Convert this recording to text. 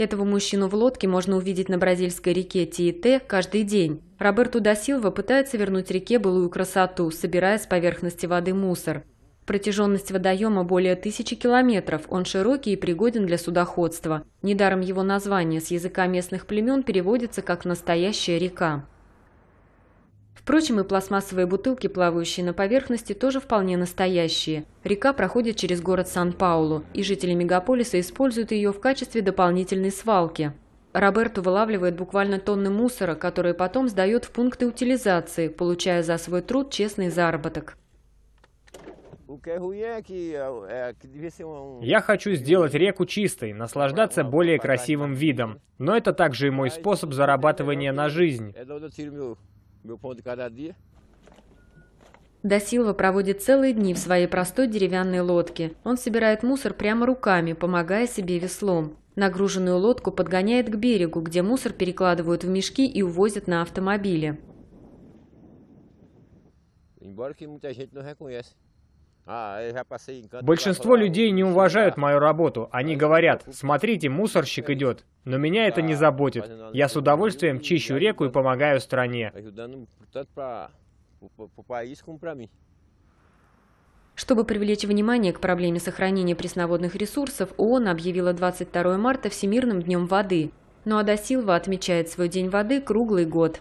Этого мужчину в лодке можно увидеть на бразильской реке Тиете каждый день. Роберту да Силва пытается вернуть реке былую красоту, собирая с поверхности воды мусор. Протяженность водоема более тысячи километров, он широкий и пригоден для судоходства. Недаром его название с языка местных племен переводится как «настоящая река». Впрочем, и пластмассовые бутылки, плавающие на поверхности, тоже вполне настоящие. Река проходит через город Сан-Паулу, и жители мегаполиса используют ее в качестве дополнительной свалки. Роберто вылавливает буквально тонны мусора, которые потом сдает в пункты утилизации, получая за свой труд честный заработок. Я хочу сделать реку чистой, наслаждаться более красивым видом. Но это также и мой способ зарабатывания на жизнь. Да Силва проводит целые дни в своей простой деревянной лодке. Он собирает мусор прямо руками, помогая себе веслом. Нагруженную лодку подгоняет к берегу, где мусор перекладывают в мешки и увозят на автомобиле. А, Большинство людей не уважают мою работу. Они говорят, смотрите, мусорщик э, идет. Но меня это не заботит. Я с удовольствием чищу реку и помогаю стране. Ну, Чтобы привлечь внимание к проблеме сохранения пресноводных ресурсов, ООН объявила 22 марта Всемирным днем воды. Ну а Досилва отмечает свой день воды круглый год.